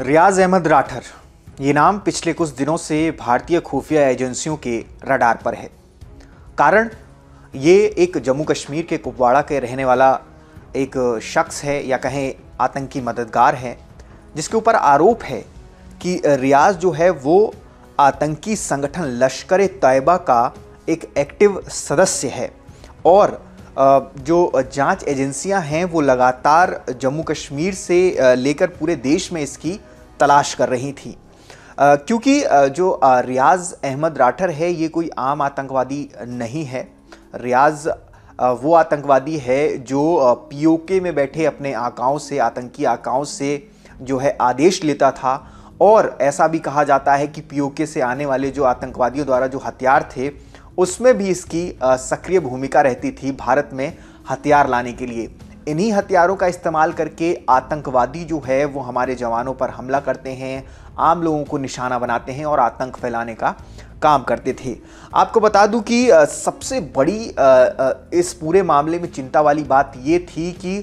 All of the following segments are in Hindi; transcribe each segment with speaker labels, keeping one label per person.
Speaker 1: रियाज अहमद राठर ये नाम पिछले कुछ दिनों से भारतीय खुफिया एजेंसियों के रडार पर है कारण ये एक जम्मू कश्मीर के कुपवाड़ा के रहने वाला एक शख्स है या कहें आतंकी मददगार है जिसके ऊपर आरोप है कि रियाज जो है वो आतंकी संगठन लश्कर तयबा का एक एक्टिव सदस्य है और जो जांच एजेंसियां हैं वो लगातार जम्मू कश्मीर से लेकर पूरे देश में इसकी तलाश कर रही थी क्योंकि जो रियाज अहमद राठर है ये कोई आम आतंकवादी नहीं है रियाज वो आतंकवादी है जो पीओके में बैठे अपने आकाओं से आतंकी आकाओं से जो है आदेश लेता था और ऐसा भी कहा जाता है कि पीओके से आने वाले जो आतंकवादियों द्वारा जो हथियार थे उसमें भी इसकी सक्रिय भूमिका रहती थी भारत में हथियार लाने के लिए इन्हीं हथियारों का इस्तेमाल करके आतंकवादी जो है वो हमारे जवानों पर हमला करते हैं आम लोगों को निशाना बनाते हैं और आतंक फैलाने का काम करते थे आपको बता दूं कि सबसे बड़ी इस पूरे मामले में चिंता वाली बात ये थी कि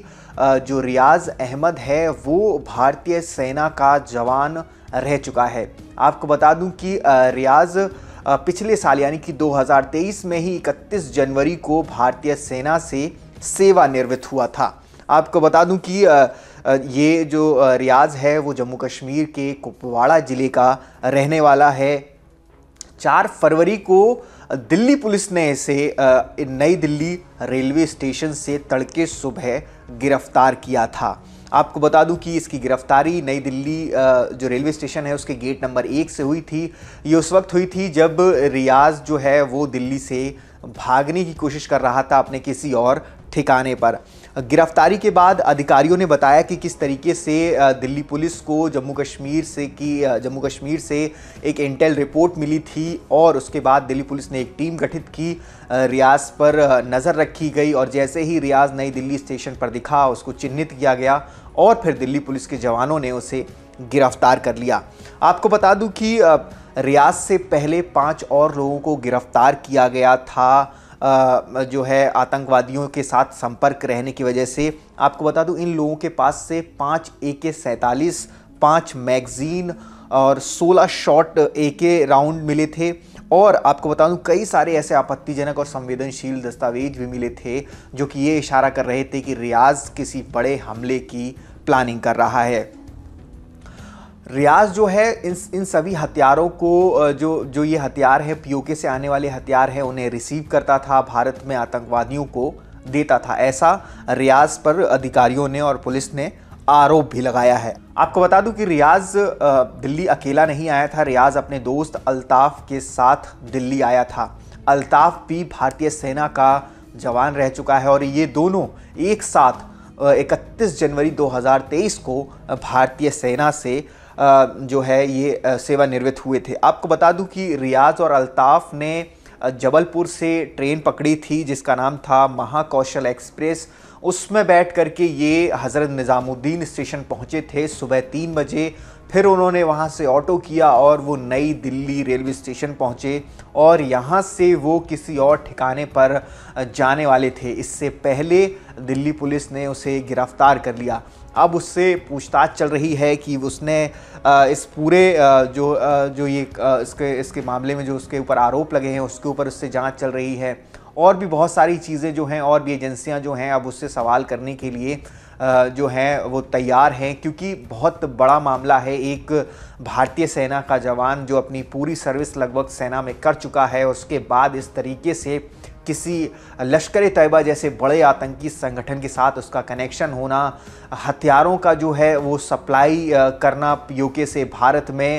Speaker 1: जो रियाज अहमद है वो भारतीय सेना का जवान रह चुका है आपको बता दूं कि रियाज पिछले साल यानी कि 2023 में ही 31 जनवरी को भारतीय सेना से सेवानिवृत्त हुआ था आपको बता दूं कि ये जो रियाज है वो जम्मू कश्मीर के कुपवाड़ा ज़िले का रहने वाला है चार फरवरी को दिल्ली पुलिस ने इसे नई दिल्ली रेलवे स्टेशन से तड़के सुबह गिरफ्तार किया था आपको बता दूं कि इसकी गिरफ्तारी नई दिल्ली जो रेलवे स्टेशन है उसके गेट नंबर एक से हुई थी ये उस वक्त हुई थी जब रियाज जो है वो दिल्ली से भागने की कोशिश कर रहा था अपने किसी और ठिकाने पर गिरफ्तारी के बाद अधिकारियों ने बताया कि किस तरीके से दिल्ली पुलिस को जम्मू कश्मीर से की जम्मू कश्मीर से एक इंटेल रिपोर्ट मिली थी और उसके बाद दिल्ली पुलिस ने एक टीम गठित की रियाज पर नज़र रखी गई और जैसे ही रियाज नई दिल्ली स्टेशन पर दिखा उसको चिन्हित किया गया और फिर दिल्ली पुलिस के जवानों ने उसे गिरफ्तार कर लिया आपको बता दूं कि रियाज से पहले पांच और लोगों को गिरफ्तार किया गया था जो है आतंकवादियों के साथ संपर्क रहने की वजह से आपको बता दूं इन लोगों के पास से पाँच ए के सैंतालीस पाँच मैगज़ीन और 16 शॉट ए के राउंड मिले थे और आपको बता दूं कई सारे ऐसे आपत्तिजनक और संवेदनशील दस्तावेज भी मिले थे जो कि ये इशारा कर रहे थे कि रियाज किसी बड़े हमले की प्लानिंग कर रहा है रियाज जो है इन इन सभी हथियारों को जो जो ये हथियार है पीओके से आने वाले हथियार हैं उन्हें रिसीव करता था भारत में आतंकवादियों को देता था ऐसा रियाज पर अधिकारियों ने और पुलिस ने आरोप भी लगाया है आपको बता दूं कि रियाज दिल्ली अकेला नहीं आया था रियाज अपने दोस्त अल्ताफ के साथ दिल्ली आया था अल्ताफ भी भारतीय सेना का जवान रह चुका है और ये दोनों एक साथ 31 जनवरी 2023 को भारतीय सेना से जो है ये सेवानिवृत्त हुए थे आपको बता दूं कि रियाज और अल्ताफ़ ने जबलपुर से ट्रेन पकड़ी थी जिसका नाम था महाकौशल एक्सप्रेस उसमें बैठ करके ये हज़रत निज़ामुद्दीन स्टेशन पहुँचे थे सुबह तीन बजे फिर उन्होंने वहाँ से ऑटो किया और वो नई दिल्ली रेलवे स्टेशन पहुँचे और यहाँ से वो किसी और ठिकाने पर जाने वाले थे इससे पहले दिल्ली पुलिस ने उसे गिरफ्तार कर लिया अब उससे पूछताछ चल रही है कि उसने इस पूरे जो जो ये इसके इसके मामले में जो उसके ऊपर आरोप लगे हैं उसके ऊपर उससे जांच चल रही है और भी बहुत सारी चीज़ें जो हैं और भी एजेंसियाँ जो हैं अब उससे सवाल करने के लिए जो हैं वो तैयार हैं क्योंकि बहुत बड़ा मामला है एक भारतीय सेना का जवान जो अपनी पूरी सर्विस लगभग सेना में कर चुका है उसके बाद इस तरीके से किसी लश्कर तयबा जैसे बड़े आतंकी संगठन के साथ उसका कनेक्शन होना हथियारों का जो है वो सप्लाई करना यूके से भारत में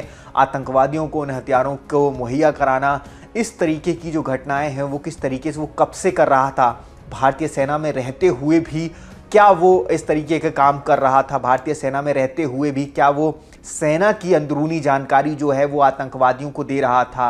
Speaker 1: आतंकवादियों को उन हथियारों को मुहैया कराना इस तरीके की जो घटनाएं हैं वो किस तरीके से वो कब से कर रहा था भारतीय सेना में रहते हुए भी क्या वो इस तरीके का काम कर रहा था भारतीय सेना में रहते हुए भी क्या वो सेना की अंदरूनी जानकारी जो है वो आतंकवादियों को दे रहा था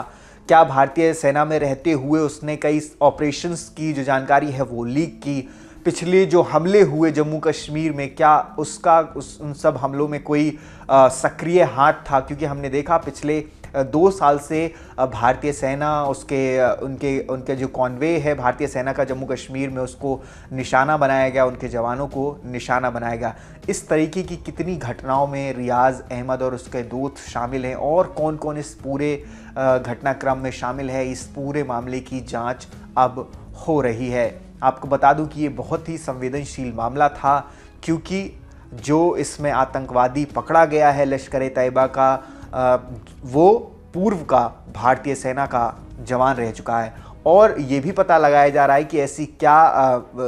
Speaker 1: क्या भारतीय सेना में रहते हुए उसने कई ऑपरेशंस की जो जानकारी है वो लीक की पिछले जो हमले हुए जम्मू कश्मीर में क्या उसका उस उन सब हमलों में कोई सक्रिय हाथ था क्योंकि हमने देखा पिछले दो साल से भारतीय सेना उसके उनके उनके जो कॉन्वे है भारतीय सेना का जम्मू कश्मीर में उसको निशाना बनाया गया उनके जवानों को निशाना बनाया गया इस तरीके की कितनी घटनाओं में रियाज अहमद और उसके दोस्त शामिल हैं और कौन कौन इस पूरे घटनाक्रम में शामिल है इस पूरे मामले की जाँच अब हो रही है आपको बता दूं कि ये बहुत ही संवेदनशील मामला था क्योंकि जो इसमें आतंकवादी पकड़ा गया है लश्कर तयबा का वो पूर्व का भारतीय सेना का जवान रह चुका है और ये भी पता लगाया जा रहा है कि ऐसी क्या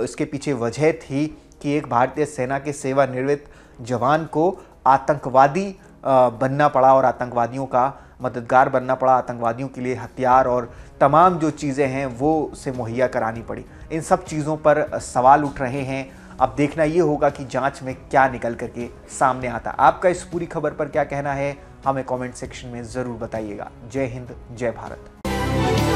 Speaker 1: इसके पीछे वजह थी कि एक भारतीय सेना के सेवानिवृत्त जवान को आतंकवादी बनना पड़ा और आतंकवादियों का मददगार बनना पड़ा आतंकवादियों के लिए हथियार और तमाम जो चीज़ें हैं वो से मुहैया करानी पड़ी इन सब चीज़ों पर सवाल उठ रहे हैं अब देखना ये होगा कि जांच में क्या निकल करके सामने आता आपका इस पूरी खबर पर क्या कहना है हमें कमेंट सेक्शन में ज़रूर बताइएगा जय हिंद जय भारत